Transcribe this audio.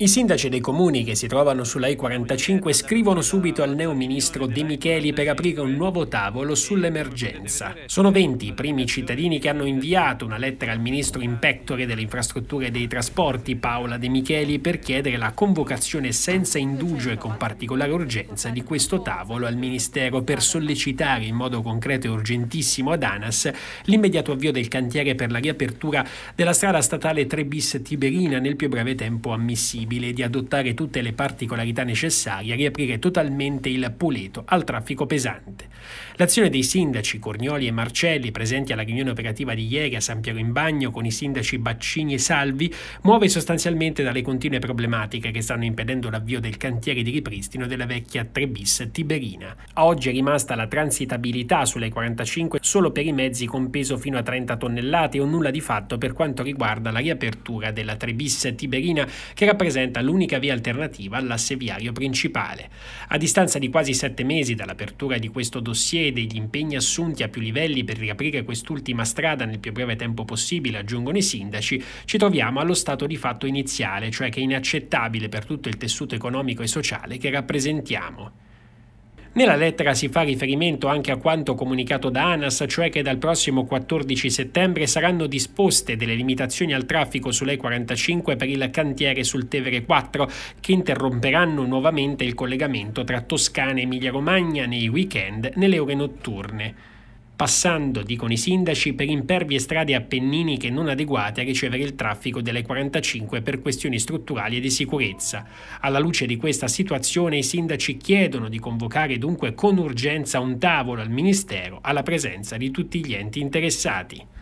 I sindaci dei comuni che si trovano sulla i 45 scrivono subito al neo ministro De Micheli per aprire un nuovo tavolo sull'emergenza. Sono 20 i primi cittadini che hanno inviato una lettera al ministro in pectore delle infrastrutture e dei trasporti Paola De Micheli per chiedere la convocazione senza indugio e con particolare urgenza di questo tavolo al ministero per sollecitare in modo concreto e urgentissimo ad ANAS l'immediato avvio del cantiere per la riapertura della strada statale 3 bis Tiberina nel più breve tempo ammissibile possibile di adottare tutte le particolarità necessarie a riaprire totalmente il Puleto al traffico pesante. L'azione dei sindaci Cornioli e Marcelli, presenti alla riunione operativa di ieri a San Piero in Bagno con i sindaci Baccini e Salvi, muove sostanzialmente dalle continue problematiche che stanno impedendo l'avvio del cantiere di ripristino della vecchia 3 bis Tiberina. A oggi è rimasta la transitabilità sulle 45 solo per i mezzi con peso fino a 30 tonnellate o nulla di fatto per quanto riguarda la riapertura della 3 bis Tiberina che rappresenta rappresenta l'unica via alternativa all'asse viario principale. A distanza di quasi sette mesi dall'apertura di questo dossier e degli impegni assunti a più livelli per riaprire quest'ultima strada nel più breve tempo possibile, aggiungono i sindaci, ci troviamo allo stato di fatto iniziale, cioè che è inaccettabile per tutto il tessuto economico e sociale che rappresentiamo. Nella lettera si fa riferimento anche a quanto comunicato da ANAS, cioè che dal prossimo 14 settembre saranno disposte delle limitazioni al traffico sull'E45 per il cantiere sul Tevere 4, che interromperanno nuovamente il collegamento tra Toscana e Emilia-Romagna nei weekend nelle ore notturne passando, dicono i sindaci, per impervie strade appenniniche non adeguate a ricevere il traffico delle 45 per questioni strutturali e di sicurezza. Alla luce di questa situazione i sindaci chiedono di convocare dunque con urgenza un tavolo al Ministero alla presenza di tutti gli enti interessati.